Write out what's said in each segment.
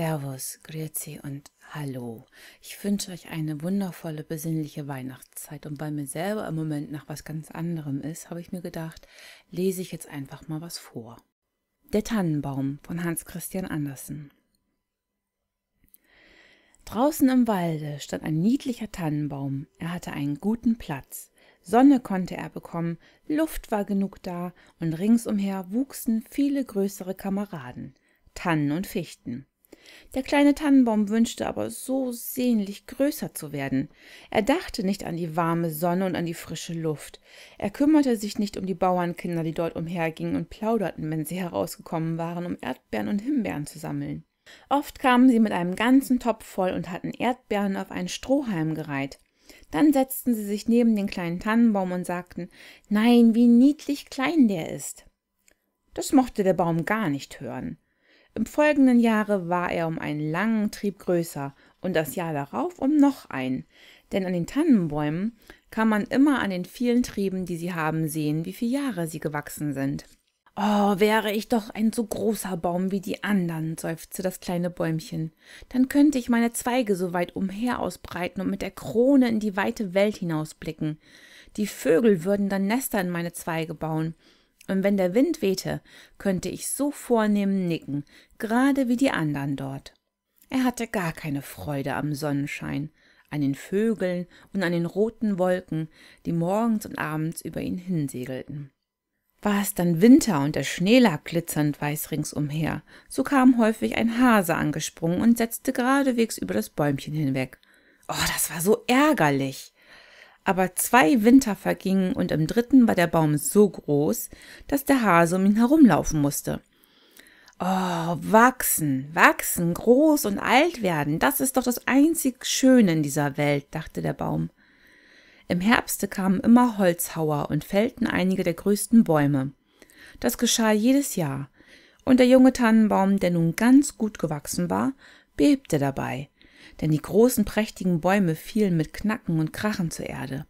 Servus, Grüezi und Hallo. Ich wünsche euch eine wundervolle, besinnliche Weihnachtszeit. Und weil mir selber im Moment nach was ganz anderem ist, habe ich mir gedacht, lese ich jetzt einfach mal was vor. Der Tannenbaum von Hans Christian Andersen. Draußen im Walde stand ein niedlicher Tannenbaum. Er hatte einen guten Platz. Sonne konnte er bekommen, Luft war genug da und ringsumher wuchsen viele größere Kameraden, Tannen und Fichten der kleine tannenbaum wünschte aber so sehnlich größer zu werden er dachte nicht an die warme sonne und an die frische luft er kümmerte sich nicht um die bauernkinder die dort umhergingen und plauderten wenn sie herausgekommen waren um erdbeeren und himbeeren zu sammeln oft kamen sie mit einem ganzen topf voll und hatten erdbeeren auf einen strohhalm gereiht dann setzten sie sich neben den kleinen tannenbaum und sagten nein wie niedlich klein der ist das mochte der baum gar nicht hören im folgenden Jahre war er um einen langen Trieb größer und das Jahr darauf um noch einen. Denn an den Tannenbäumen kann man immer an den vielen Trieben, die sie haben, sehen, wie viele Jahre sie gewachsen sind. Oh, wäre ich doch ein so großer Baum wie die anderen, seufzte das kleine Bäumchen. Dann könnte ich meine Zweige so weit umher ausbreiten und mit der Krone in die weite Welt hinausblicken. Die Vögel würden dann Nester in meine Zweige bauen und wenn der Wind wehte, könnte ich so vornehm nicken, gerade wie die anderen dort. Er hatte gar keine Freude am Sonnenschein, an den Vögeln und an den roten Wolken, die morgens und abends über ihn hinsegelten. War es dann Winter und der Schnee lag glitzernd weiß ringsumher, so kam häufig ein Hase angesprungen und setzte geradewegs über das Bäumchen hinweg. Oh, das war so ärgerlich! Aber zwei Winter vergingen und im dritten war der Baum so groß, dass der Hase um ihn herumlaufen musste. Oh, wachsen, wachsen, groß und alt werden, das ist doch das einzig Schöne in dieser Welt, dachte der Baum. Im Herbste kamen immer Holzhauer und fällten einige der größten Bäume. Das geschah jedes Jahr, und der junge Tannenbaum, der nun ganz gut gewachsen war, bebte dabei, denn die großen prächtigen Bäume fielen mit Knacken und Krachen zur Erde.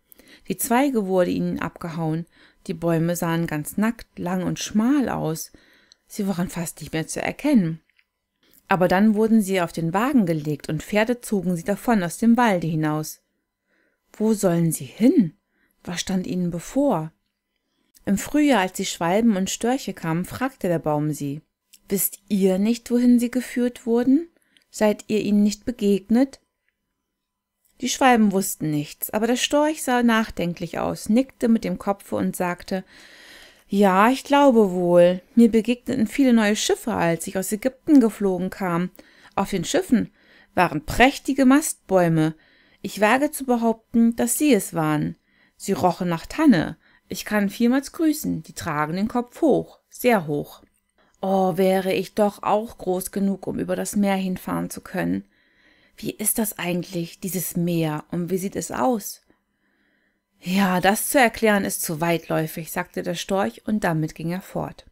Die Zweige wurden ihnen abgehauen, die Bäume sahen ganz nackt, lang und schmal aus, sie waren fast nicht mehr zu erkennen. Aber dann wurden sie auf den Wagen gelegt und Pferde zogen sie davon aus dem Walde hinaus. Wo sollen sie hin? Was stand ihnen bevor? Im Frühjahr, als die Schwalben und Störche kamen, fragte der Baum sie. Wisst ihr nicht, wohin sie geführt wurden? Seid ihr ihnen nicht begegnet? Die Schwalben wussten nichts, aber der Storch sah nachdenklich aus, nickte mit dem Kopfe und sagte Ja, ich glaube wohl. Mir begegneten viele neue Schiffe, als ich aus Ägypten geflogen kam. Auf den Schiffen waren prächtige Mastbäume. Ich wage zu behaupten, dass sie es waren. Sie rochen nach Tanne. Ich kann vielmals grüßen, die tragen den Kopf hoch, sehr hoch. Oh, wäre ich doch auch groß genug, um über das Meer hinfahren zu können. Wie ist das eigentlich, dieses Meer, und wie sieht es aus? Ja, das zu erklären ist zu weitläufig, sagte der Storch, und damit ging er fort.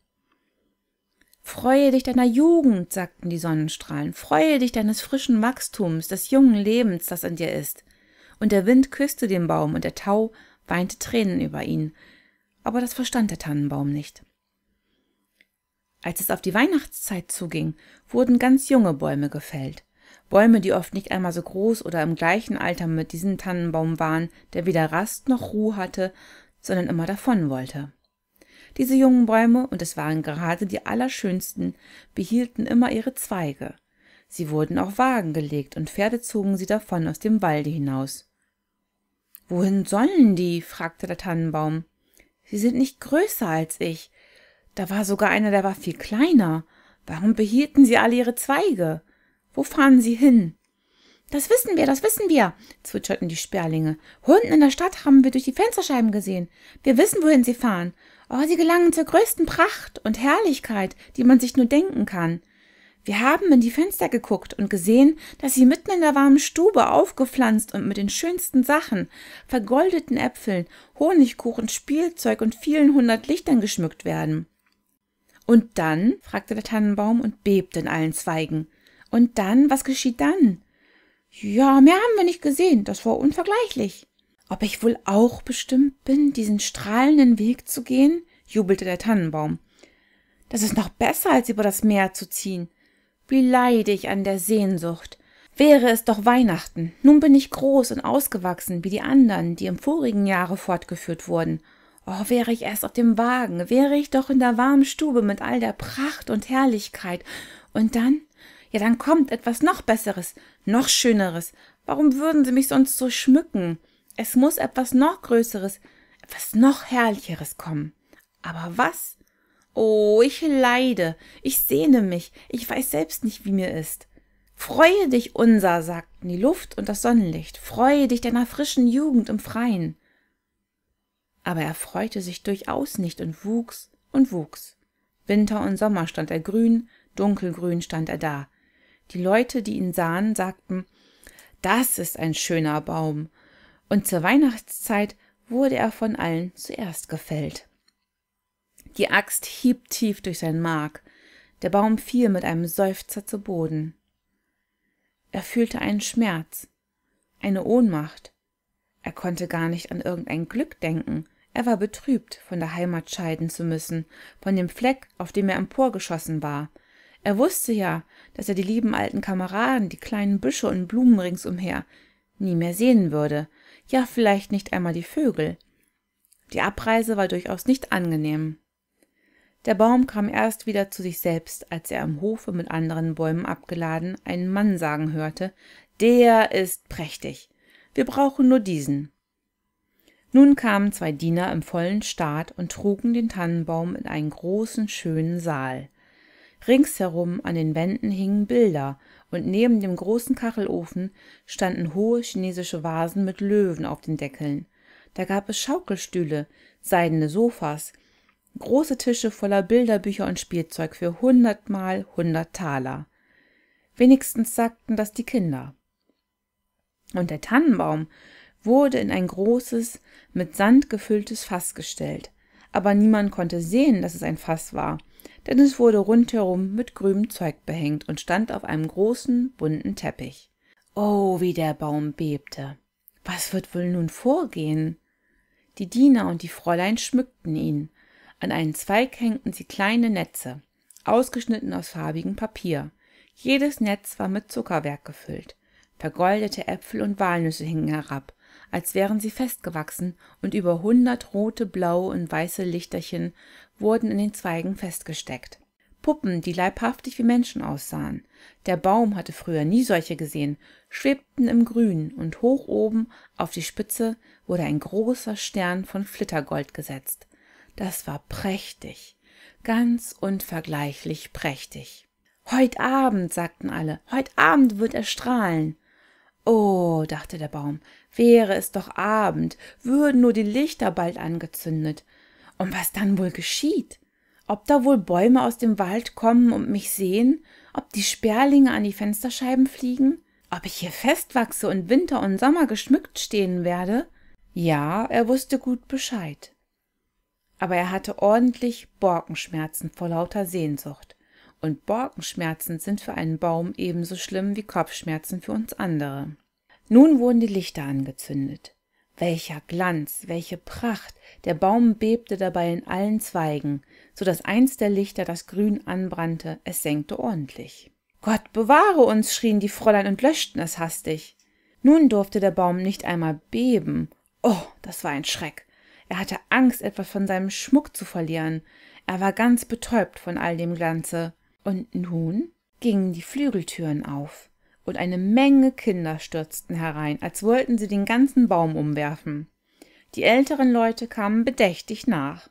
Freue dich deiner Jugend, sagten die Sonnenstrahlen, freue dich deines frischen Wachstums, des jungen Lebens, das in dir ist. Und der Wind küsste den Baum, und der Tau weinte Tränen über ihn. Aber das verstand der Tannenbaum nicht. Als es auf die Weihnachtszeit zuging, wurden ganz junge Bäume gefällt. Bäume, die oft nicht einmal so groß oder im gleichen Alter mit diesem Tannenbaum waren, der weder Rast noch Ruhe hatte, sondern immer davon wollte. Diese jungen Bäume, und es waren gerade die allerschönsten, behielten immer ihre Zweige. Sie wurden auch Wagen gelegt, und Pferde zogen sie davon aus dem Walde hinaus. Wohin sollen die? fragte der Tannenbaum. Sie sind nicht größer als ich, da war sogar einer, der war viel kleiner. Warum behielten sie alle ihre Zweige? Wo fahren sie hin? Das wissen wir, das wissen wir, zwitscherten die Sperlinge. Hunden in der Stadt haben wir durch die Fensterscheiben gesehen. Wir wissen, wohin sie fahren. Oh, sie gelangen zur größten Pracht und Herrlichkeit, die man sich nur denken kann. Wir haben in die Fenster geguckt und gesehen, dass sie mitten in der warmen Stube aufgepflanzt und mit den schönsten Sachen, vergoldeten Äpfeln, Honigkuchen, Spielzeug und vielen hundert Lichtern geschmückt werden. Und dann? fragte der Tannenbaum und bebte in allen Zweigen. Und dann? Was geschieht dann? Ja, mehr haben wir nicht gesehen, das war unvergleichlich. Ob ich wohl auch bestimmt bin, diesen strahlenden Weg zu gehen? jubelte der Tannenbaum. Das ist noch besser, als über das Meer zu ziehen. Wie leide ich an der Sehnsucht. Wäre es doch Weihnachten. Nun bin ich groß und ausgewachsen, wie die anderen, die im vorigen Jahre fortgeführt wurden. Oh, wäre ich erst auf dem Wagen, wäre ich doch in der warmen Stube mit all der Pracht und Herrlichkeit. Und dann? Ja, dann kommt etwas noch Besseres, noch Schöneres. Warum würden sie mich sonst so schmücken? Es muss etwas noch Größeres, etwas noch Herrlicheres kommen. Aber was? Oh, ich leide, ich sehne mich, ich weiß selbst nicht, wie mir ist. Freue dich, unser, sagten die Luft und das Sonnenlicht, freue dich deiner frischen Jugend im Freien aber er freute sich durchaus nicht und wuchs und wuchs. Winter und Sommer stand er grün, dunkelgrün stand er da. Die Leute, die ihn sahen, sagten, das ist ein schöner Baum. Und zur Weihnachtszeit wurde er von allen zuerst gefällt. Die Axt hieb tief durch sein Mark. Der Baum fiel mit einem Seufzer zu Boden. Er fühlte einen Schmerz, eine Ohnmacht. Er konnte gar nicht an irgendein Glück denken er war betrübt von der heimat scheiden zu müssen von dem fleck auf dem er emporgeschossen war er wusste ja dass er die lieben alten kameraden die kleinen büsche und blumen ringsumher nie mehr sehen würde ja vielleicht nicht einmal die vögel die abreise war durchaus nicht angenehm der baum kam erst wieder zu sich selbst als er am hofe mit anderen bäumen abgeladen einen mann sagen hörte der ist prächtig wir brauchen nur diesen nun kamen zwei Diener im vollen Staat und trugen den Tannenbaum in einen großen, schönen Saal. Ringsherum an den Wänden hingen Bilder, und neben dem großen Kachelofen standen hohe chinesische Vasen mit Löwen auf den Deckeln. Da gab es Schaukelstühle, seidene Sofas, große Tische voller Bilderbücher und Spielzeug für hundertmal hundert Taler. Wenigstens sagten das die Kinder. Und der Tannenbaum wurde in ein großes, mit Sand gefülltes Fass gestellt, aber niemand konnte sehen, dass es ein Fass war, denn es wurde rundherum mit grünem Zeug behängt und stand auf einem großen, bunten Teppich. Oh, wie der Baum bebte. Was wird wohl nun vorgehen? Die Diener und die Fräulein schmückten ihn. An einen Zweig hängten sie kleine Netze, ausgeschnitten aus farbigem Papier. Jedes Netz war mit Zuckerwerk gefüllt. Vergoldete Äpfel und Walnüsse hingen herab, als wären sie festgewachsen, und über hundert rote, blaue und weiße Lichterchen wurden in den Zweigen festgesteckt. Puppen, die leibhaftig wie Menschen aussahen. Der Baum hatte früher nie solche gesehen, schwebten im Grün, und hoch oben auf die Spitze wurde ein großer Stern von Flittergold gesetzt. Das war prächtig, ganz unvergleichlich prächtig. Heut Abend, sagten alle, heut Abend wird er strahlen. Oh, dachte der Baum, Wäre es doch Abend, würden nur die Lichter bald angezündet. Und was dann wohl geschieht? Ob da wohl Bäume aus dem Wald kommen und mich sehen? Ob die Sperlinge an die Fensterscheiben fliegen? Ob ich hier festwachse und Winter und Sommer geschmückt stehen werde? Ja, er wusste gut Bescheid. Aber er hatte ordentlich Borkenschmerzen vor lauter Sehnsucht. Und Borkenschmerzen sind für einen Baum ebenso schlimm wie Kopfschmerzen für uns andere. Nun wurden die Lichter angezündet. Welcher Glanz, welche Pracht! Der Baum bebte dabei in allen Zweigen, so daß eins der Lichter das Grün anbrannte, es senkte ordentlich. Gott bewahre uns! schrien die Fräulein und löschten es hastig. Nun durfte der Baum nicht einmal beben. Oh, das war ein Schreck! Er hatte Angst, etwas von seinem Schmuck zu verlieren. Er war ganz betäubt von all dem Glanze. Und nun gingen die Flügeltüren auf und eine Menge Kinder stürzten herein, als wollten sie den ganzen Baum umwerfen. Die älteren Leute kamen bedächtig nach.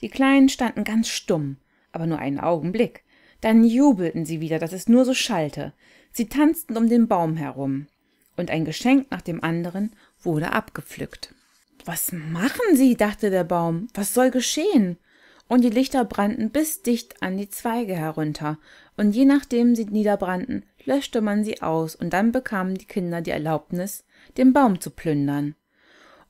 Die Kleinen standen ganz stumm, aber nur einen Augenblick. Dann jubelten sie wieder, dass es nur so schallte. Sie tanzten um den Baum herum, und ein Geschenk nach dem anderen wurde abgepflückt. Was machen sie? dachte der Baum. Was soll geschehen? Und die Lichter brannten bis dicht an die Zweige herunter, und je nachdem sie niederbrannten, löschte man sie aus, und dann bekamen die Kinder die Erlaubnis, den Baum zu plündern.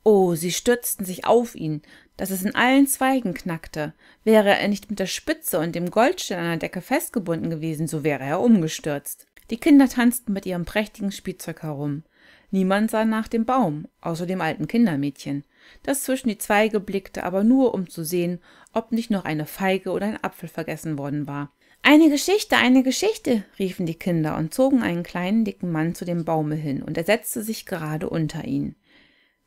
Oh, sie stürzten sich auf ihn, dass es in allen Zweigen knackte. Wäre er nicht mit der Spitze und dem Goldstein an der Decke festgebunden gewesen, so wäre er umgestürzt. Die Kinder tanzten mit ihrem prächtigen Spielzeug herum. Niemand sah nach dem Baum, außer dem alten Kindermädchen, das zwischen die Zweige blickte, aber nur um zu sehen, ob nicht noch eine Feige oder ein Apfel vergessen worden war. Eine Geschichte, eine Geschichte, riefen die Kinder und zogen einen kleinen dicken Mann zu dem Baume hin, und er setzte sich gerade unter ihn.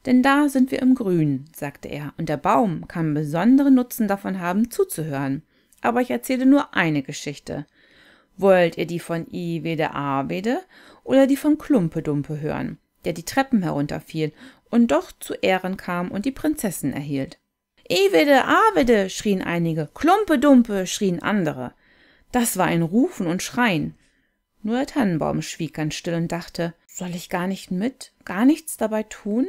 Denn da sind wir im Grün, sagte er, und der Baum kann besonderen Nutzen davon haben, zuzuhören. Aber ich erzähle nur eine Geschichte. Wollt ihr die von Iwede Awede oder die von Klumpedumpe hören, der die Treppen herunterfiel und doch zu Ehren kam und die Prinzessin erhielt? Iwede Awede schrien einige, Klumpedumpe schrien andere das war ein Rufen und Schreien. Nur der Tannenbaum schwieg ganz still und dachte, soll ich gar nicht mit, gar nichts dabei tun?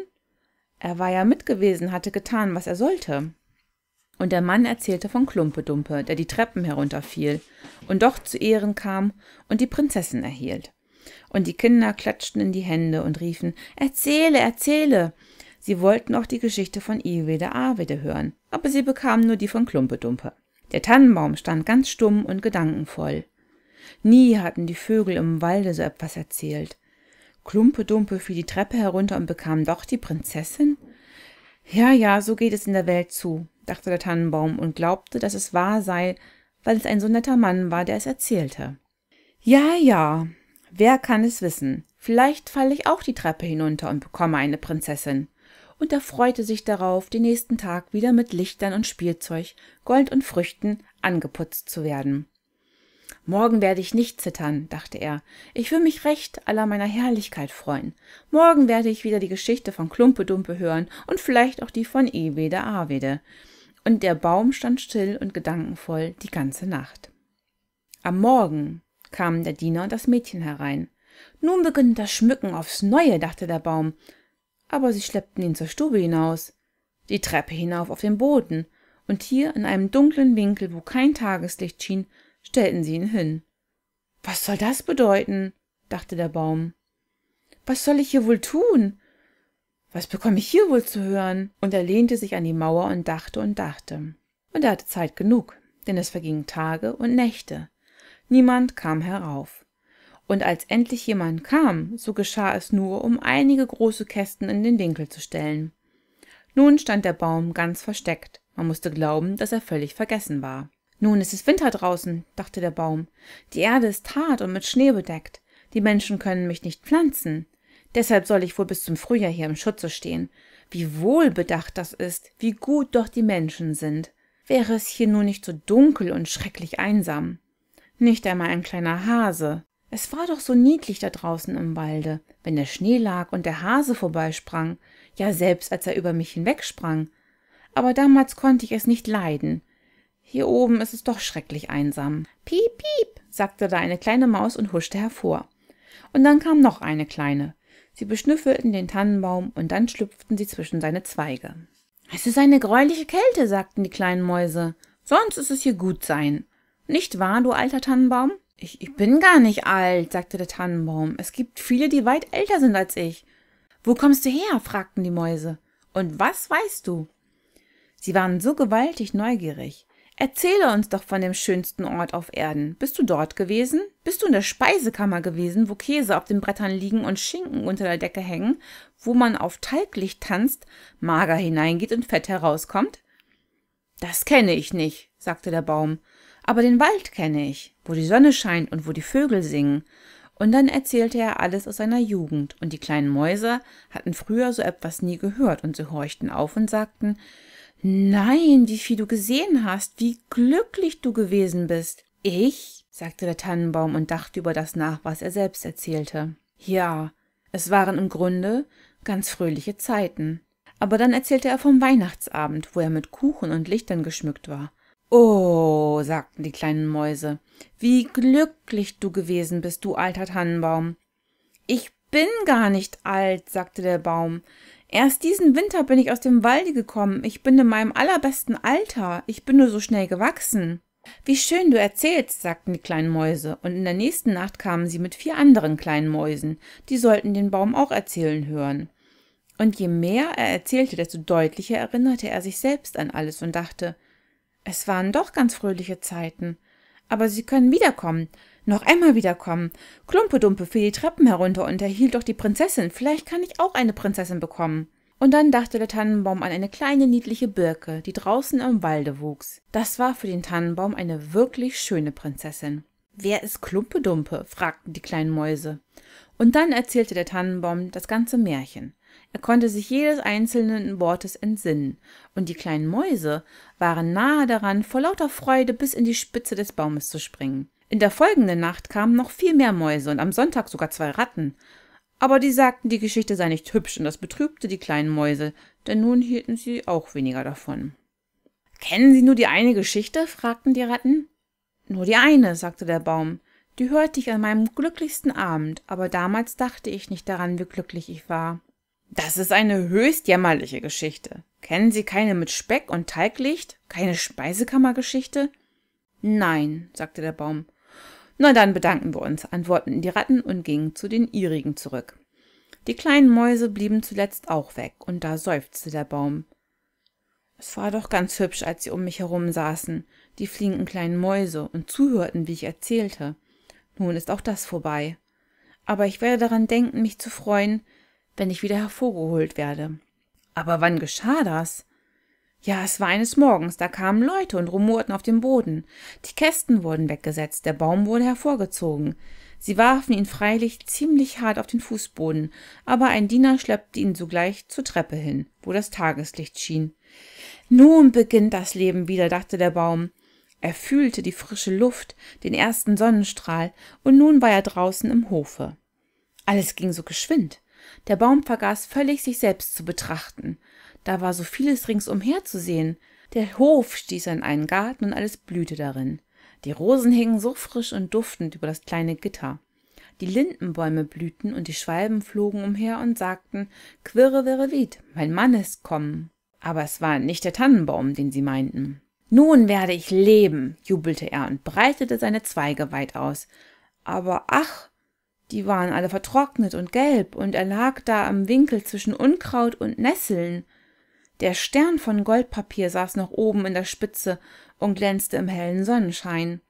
Er war ja mit gewesen, hatte getan, was er sollte. Und der Mann erzählte von Klumpedumpe, der die Treppen herunterfiel und doch zu Ehren kam und die Prinzessin erhielt. Und die Kinder klatschten in die Hände und riefen, erzähle, erzähle! Sie wollten auch die Geschichte von Iwede Awede hören, aber sie bekamen nur die von Klumpedumpe. Der Tannenbaum stand ganz stumm und gedankenvoll. Nie hatten die Vögel im Walde so etwas erzählt. Klumpe-Dumpe fiel die Treppe herunter und bekam doch die Prinzessin? Ja, ja, so geht es in der Welt zu, dachte der Tannenbaum und glaubte, dass es wahr sei, weil es ein so netter Mann war, der es erzählte. Ja, ja, wer kann es wissen? Vielleicht falle ich auch die Treppe hinunter und bekomme eine Prinzessin und er freute sich darauf, den nächsten Tag wieder mit Lichtern und Spielzeug, Gold und Früchten angeputzt zu werden. Morgen werde ich nicht zittern, dachte er. Ich will mich recht aller meiner Herrlichkeit freuen. Morgen werde ich wieder die Geschichte von Klumpe Dumpe hören und vielleicht auch die von Ewede Awede. Und der Baum stand still und gedankenvoll die ganze Nacht. Am Morgen kamen der Diener und das Mädchen herein. Nun beginnt das Schmücken aufs Neue, dachte der Baum aber sie schleppten ihn zur Stube hinaus, die Treppe hinauf auf den Boden, und hier in einem dunklen Winkel, wo kein Tageslicht schien, stellten sie ihn hin. Was soll das bedeuten? dachte der Baum. Was soll ich hier wohl tun? Was bekomme ich hier wohl zu hören? Und er lehnte sich an die Mauer und dachte und dachte. Und er hatte Zeit genug, denn es vergingen Tage und Nächte. Niemand kam herauf und als endlich jemand kam, so geschah es nur, um einige große Kästen in den Winkel zu stellen. Nun stand der Baum ganz versteckt, man musste glauben, dass er völlig vergessen war. Nun ist es Winter draußen, dachte der Baum, die Erde ist hart und mit Schnee bedeckt, die Menschen können mich nicht pflanzen, deshalb soll ich wohl bis zum Frühjahr hier im Schutze stehen. Wie wohlbedacht das ist, wie gut doch die Menschen sind. Wäre es hier nur nicht so dunkel und schrecklich einsam. Nicht einmal ein kleiner Hase, es war doch so niedlich da draußen im Walde, wenn der Schnee lag und der Hase vorbeisprang, ja selbst als er über mich hinwegsprang. Aber damals konnte ich es nicht leiden. Hier oben ist es doch schrecklich einsam. Piep, piep, sagte da eine kleine Maus und huschte hervor. Und dann kam noch eine kleine. Sie beschnüffelten den Tannenbaum und dann schlüpften sie zwischen seine Zweige. Es ist eine greuliche Kälte, sagten die kleinen Mäuse. Sonst ist es hier gut sein. Nicht wahr, du alter Tannenbaum? Ich, ich bin gar nicht alt, sagte der Tannenbaum. Es gibt viele, die weit älter sind als ich. Wo kommst du her? fragten die Mäuse. Und was weißt du? Sie waren so gewaltig neugierig. Erzähle uns doch von dem schönsten Ort auf Erden. Bist du dort gewesen? Bist du in der Speisekammer gewesen, wo Käse auf den Brettern liegen und Schinken unter der Decke hängen, wo man auf Talglicht tanzt, mager hineingeht und fett herauskommt? Das kenne ich nicht, sagte der Baum aber den Wald kenne ich, wo die Sonne scheint und wo die Vögel singen. Und dann erzählte er alles aus seiner Jugend, und die kleinen Mäuse hatten früher so etwas nie gehört, und sie horchten auf und sagten Nein, wie viel du gesehen hast, wie glücklich du gewesen bist. Ich? sagte der Tannenbaum und dachte über das nach, was er selbst erzählte. Ja, es waren im Grunde ganz fröhliche Zeiten. Aber dann erzählte er vom Weihnachtsabend, wo er mit Kuchen und Lichtern geschmückt war, Oh, sagten die kleinen Mäuse, wie glücklich du gewesen bist, du alter Tannenbaum. Ich bin gar nicht alt, sagte der Baum. Erst diesen Winter bin ich aus dem Walde gekommen. Ich bin in meinem allerbesten Alter. Ich bin nur so schnell gewachsen. Wie schön du erzählst, sagten die kleinen Mäuse, und in der nächsten Nacht kamen sie mit vier anderen kleinen Mäusen, die sollten den Baum auch erzählen hören. Und je mehr er erzählte, desto deutlicher erinnerte er sich selbst an alles und dachte, es waren doch ganz fröhliche Zeiten. Aber sie können wiederkommen. Noch einmal wiederkommen. Klumpedumpe fiel die Treppen herunter und erhielt doch die Prinzessin. Vielleicht kann ich auch eine Prinzessin bekommen. Und dann dachte der Tannenbaum an eine kleine niedliche Birke, die draußen im Walde wuchs. Das war für den Tannenbaum eine wirklich schöne Prinzessin. Wer ist Klumpedumpe? fragten die kleinen Mäuse. Und dann erzählte der Tannenbaum das ganze Märchen er konnte sich jedes einzelnen Wortes entsinnen, und die kleinen Mäuse waren nahe daran, vor lauter Freude bis in die Spitze des Baumes zu springen. In der folgenden Nacht kamen noch viel mehr Mäuse und am Sonntag sogar zwei Ratten. Aber die sagten, die Geschichte sei nicht hübsch, und das betrübte die kleinen Mäuse, denn nun hielten sie auch weniger davon. Kennen Sie nur die eine Geschichte? fragten die Ratten. Nur die eine, sagte der Baum. Die hörte ich an meinem glücklichsten Abend, aber damals dachte ich nicht daran, wie glücklich ich war. Das ist eine höchst jämmerliche Geschichte. Kennen Sie keine mit Speck und Teiglicht? Keine Speisekammergeschichte? Nein, sagte der Baum. Na dann bedanken wir uns, antworteten die Ratten und gingen zu den ihrigen zurück. Die kleinen Mäuse blieben zuletzt auch weg, und da seufzte der Baum. Es war doch ganz hübsch, als sie um mich herum saßen, die flinken kleinen Mäuse, und zuhörten, wie ich erzählte. Nun ist auch das vorbei. Aber ich werde daran denken, mich zu freuen, wenn ich wieder hervorgeholt werde. Aber wann geschah das? Ja, es war eines Morgens, da kamen Leute und rumorten auf dem Boden. Die Kästen wurden weggesetzt, der Baum wurde hervorgezogen. Sie warfen ihn freilich ziemlich hart auf den Fußboden, aber ein Diener schleppte ihn sogleich zur Treppe hin, wo das Tageslicht schien. Nun beginnt das Leben wieder, dachte der Baum. Er fühlte die frische Luft, den ersten Sonnenstrahl, und nun war er draußen im Hofe. Alles ging so geschwind. Der Baum vergaß völlig, sich selbst zu betrachten. Da war so vieles ringsumher zu sehen. Der Hof stieß an einen Garten und alles blühte darin. Die Rosen hingen so frisch und duftend über das kleine Gitter. Die Lindenbäume blühten und die Schwalben flogen umher und sagten, Quirre, wirre, wied, mein Mann ist kommen. Aber es war nicht der Tannenbaum, den sie meinten. Nun werde ich leben, jubelte er und breitete seine Zweige weit aus. Aber ach, die waren alle vertrocknet und gelb, und er lag da am Winkel zwischen Unkraut und Nesseln. Der Stern von Goldpapier saß noch oben in der Spitze und glänzte im hellen Sonnenschein.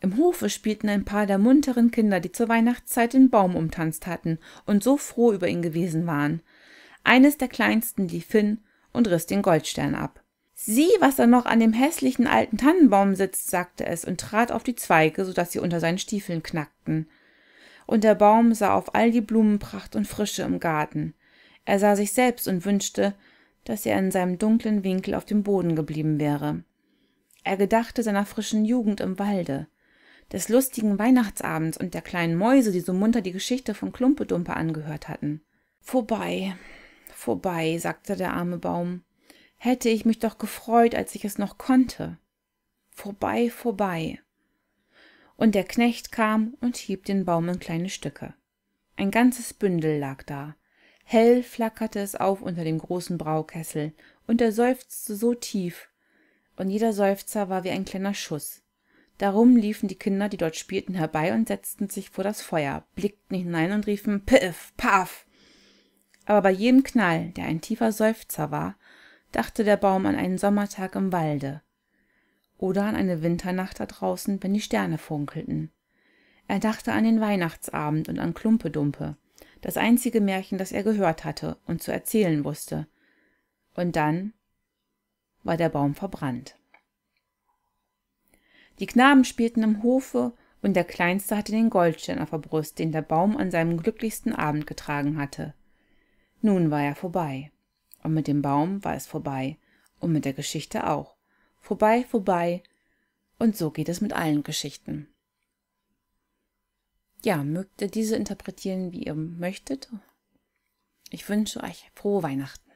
Im Hofe spielten ein paar der munteren Kinder, die zur Weihnachtszeit den Baum umtanzt hatten und so froh über ihn gewesen waren. Eines der kleinsten lief hin und riss den Goldstern ab. Sieh, was da noch an dem hässlichen alten Tannenbaum sitzt, sagte es und trat auf die Zweige, so daß sie unter seinen Stiefeln knackten und der Baum sah auf all die Blumenpracht und Frische im Garten. Er sah sich selbst und wünschte, dass er in seinem dunklen Winkel auf dem Boden geblieben wäre. Er gedachte seiner frischen Jugend im Walde, des lustigen Weihnachtsabends und der kleinen Mäuse, die so munter die Geschichte von Klumpedumpe angehört hatten. Vorbei, vorbei, sagte der arme Baum. Hätte ich mich doch gefreut, als ich es noch konnte. Vorbei, vorbei und der Knecht kam und hieb den Baum in kleine Stücke. Ein ganzes Bündel lag da. Hell flackerte es auf unter dem großen Braukessel, und er seufzte so tief, und jeder Seufzer war wie ein kleiner Schuss. Darum liefen die Kinder, die dort spielten, herbei und setzten sich vor das Feuer, blickten hinein und riefen Piff, Paff. Aber bei jedem Knall, der ein tiefer Seufzer war, dachte der Baum an einen Sommertag im Walde, oder an eine Winternacht da draußen, wenn die Sterne funkelten. Er dachte an den Weihnachtsabend und an Klumpedumpe, das einzige Märchen, das er gehört hatte und zu erzählen wusste. Und dann war der Baum verbrannt. Die Knaben spielten im Hofe, und der Kleinste hatte den Goldstern auf der Brust, den der Baum an seinem glücklichsten Abend getragen hatte. Nun war er vorbei. Und mit dem Baum war es vorbei. Und mit der Geschichte auch vorbei, vorbei. Und so geht es mit allen Geschichten. Ja, mögt ihr diese interpretieren, wie ihr möchtet. Ich wünsche euch frohe Weihnachten.